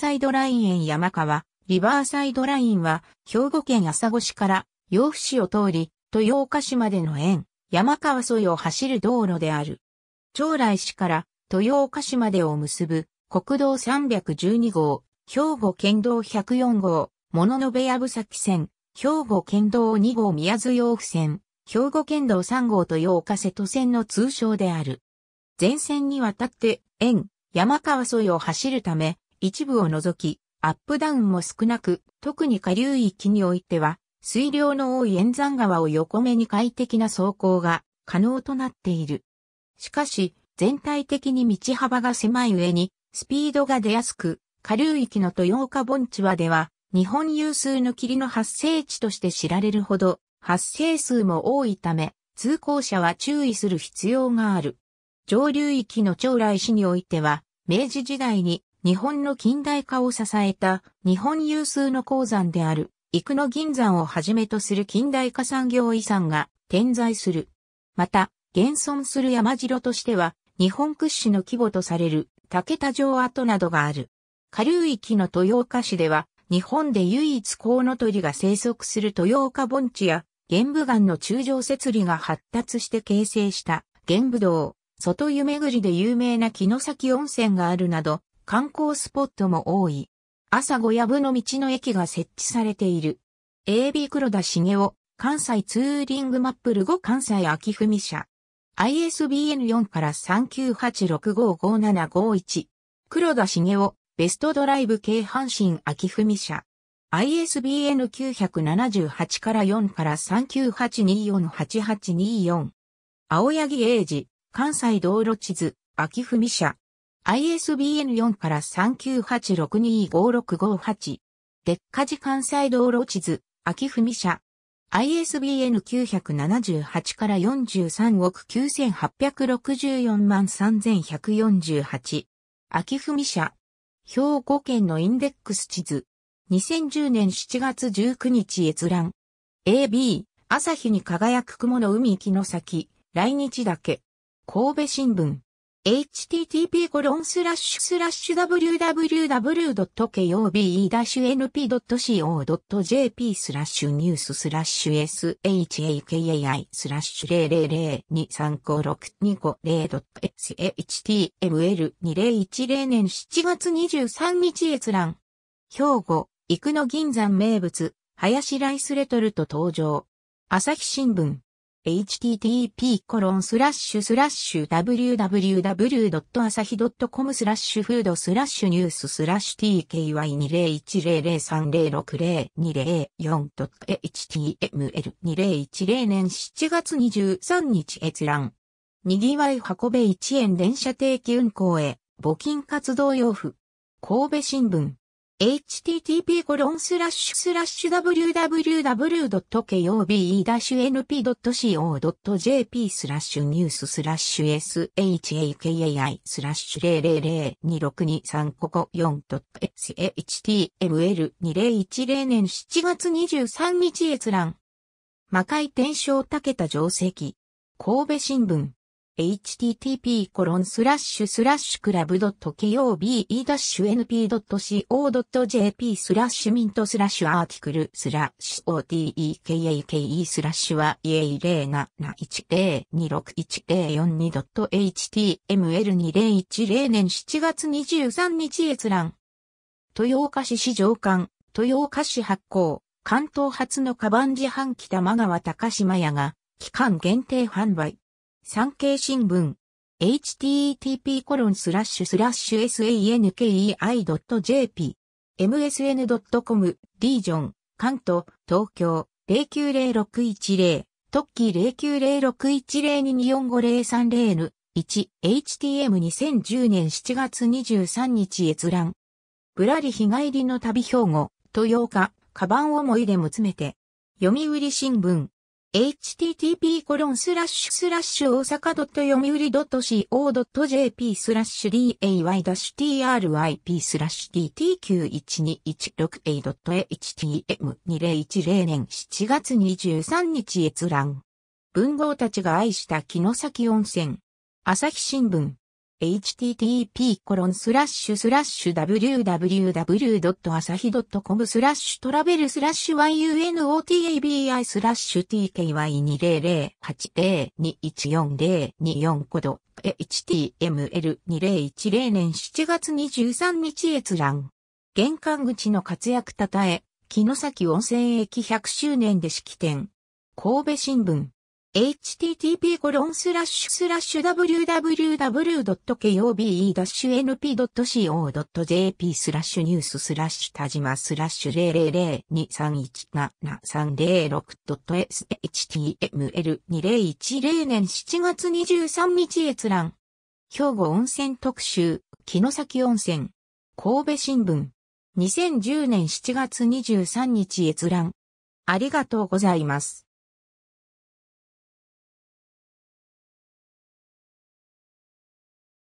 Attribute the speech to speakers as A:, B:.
A: サイドライン園山川、リバーサイドラインは、兵庫県朝来市から、洋府市を通り、豊岡市までの園、山川沿いを走る道路である。長来市から豊岡市までを結ぶ、国道312号、兵庫県道104号、物の部矢部崎線、兵庫県道2号宮津洋府線、兵庫県道3号豊岡瀬戸線の通称である。前線にわたって、園、山川沿いを走るため、一部を除き、アップダウンも少なく、特に下流域においては、水量の多い円山川を横目に快適な走行が可能となっている。しかし、全体的に道幅が狭い上に、スピードが出やすく、下流域の豊岡盆地はでは、日本有数の霧の発生地として知られるほど、発生数も多いため、通行者は注意する必要がある。上流域の長来市においては、明治時代に日本の近代化を支えた日本有数の鉱山である幾野銀山をはじめとする近代化産業遺産が点在する。また、現存する山城としては日本屈指の規模とされる竹田城跡などがある。下流域の豊岡市では日本で唯一コウノトリが生息する豊岡盆地や玄武岩の中上設理が発達して形成した玄武道、外湯巡りで有名な木の先温泉があるなど、観光スポットも多い。朝小部の道の駅が設置されている。AB 黒田茂雄、関西ツーリングマップル5関西秋文社。ISBN4 から3986555751。黒田茂雄、ベストドライブ系阪神秋文社。ISBN978 から4から3982488824。青柳英二、関西道路地図、秋文社。ISBN4 から3986256558。デッカジ関西道路地図、秋文社。ISBN 978から43億9864万3148。秋文社。兵庫県のインデックス地図。2010年7月19日閲覧。AB、朝日に輝く雲の海行きの先、来日だけ。神戸新聞。http://www.kobe-np.co.jp スラッシュニューススラッシュ shakai スラッシュ 000235625.html2010 年7月23日閲覧。兵庫、生野銀山名物、林ライスレトルト登場。朝日新聞。http://www.asahi.com スラッシュフードスラッシュニューススラッシュ t k y 2 0 1 0 3 0 6 0 2 0 4 h t m l 2 0 1 0年7月23日閲覧。にぎわい運べ1円電車定期運行へ、募金活動用布。神戸新聞。http www.kobe-np.co.jp スラッシュニューススラッシュ shakai スラッシュ 000262354.xhtml2010 年7月23日閲覧。魔界転生たけた定石。神戸新聞。http コロンスラッシュスラッシュクラブ kobe-np.co.jp スラッシュミントスラッシュアーティクルスラッシュ oteke スラッシュは yay071026104.html2010 年7月23日閲覧。豊岡市市場館、豊岡市発行、関東初のカバン自販機玉川高島屋が、期間限定販売。産経新聞 http コロンスラッシュスラッシュ sankei.jp msn.com リージョン関東東京090610特記09061022450301 HTM2010 年7月23日閲覧ぶらり日帰りの旅兵庫と8日カバン思いでも詰めて読売新聞 http コロンスラッシュスラッシュ大阪ドット読売ドット CO.jp スラッシュ d a y t r i p スラッシュ d t q 1 2 1 6 8 h t m 2 0 1 0年7月23日閲覧。文豪たちが愛した木の先温泉。朝日新聞。http://www.asahi.com スラッシュトラベルスラッシュ yunotabi スラッシュ tky2008021402 コド html2010 年7月23日閲覧。玄関口の活躍たたえ、木の先温泉駅100周年で式典。神戸新聞。http://www.kobe-np.co.jp スラッシュニューススラッシュ田島スラッシュ 000231736.html2010 0年7月23日閲覧。兵庫温泉特集、木崎温泉。神戸新聞。2010年7月23日閲覧。ありがとうございます。